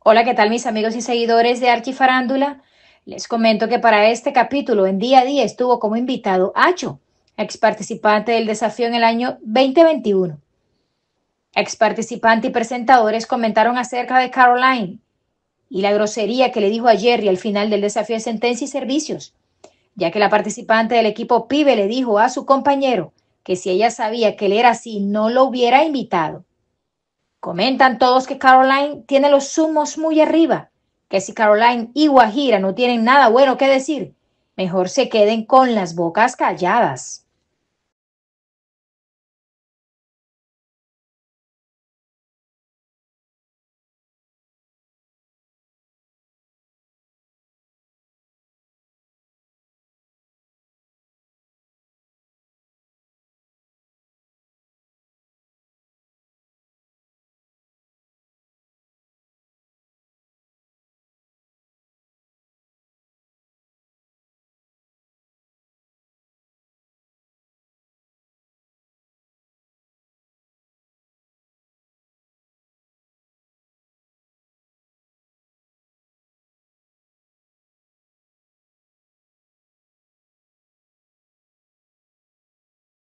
Hola, ¿qué tal mis amigos y seguidores de Archifarándula? Les comento que para este capítulo en día a día estuvo como invitado Acho, ex participante del desafío en el año 2021. Ex participante y presentadores comentaron acerca de Caroline y la grosería que le dijo a Jerry al final del desafío de sentencia y servicios, ya que la participante del equipo Pibe le dijo a su compañero que si ella sabía que él era así, no lo hubiera invitado. Comentan todos que Caroline tiene los zumos muy arriba, que si Caroline y Guajira no tienen nada bueno que decir, mejor se queden con las bocas calladas.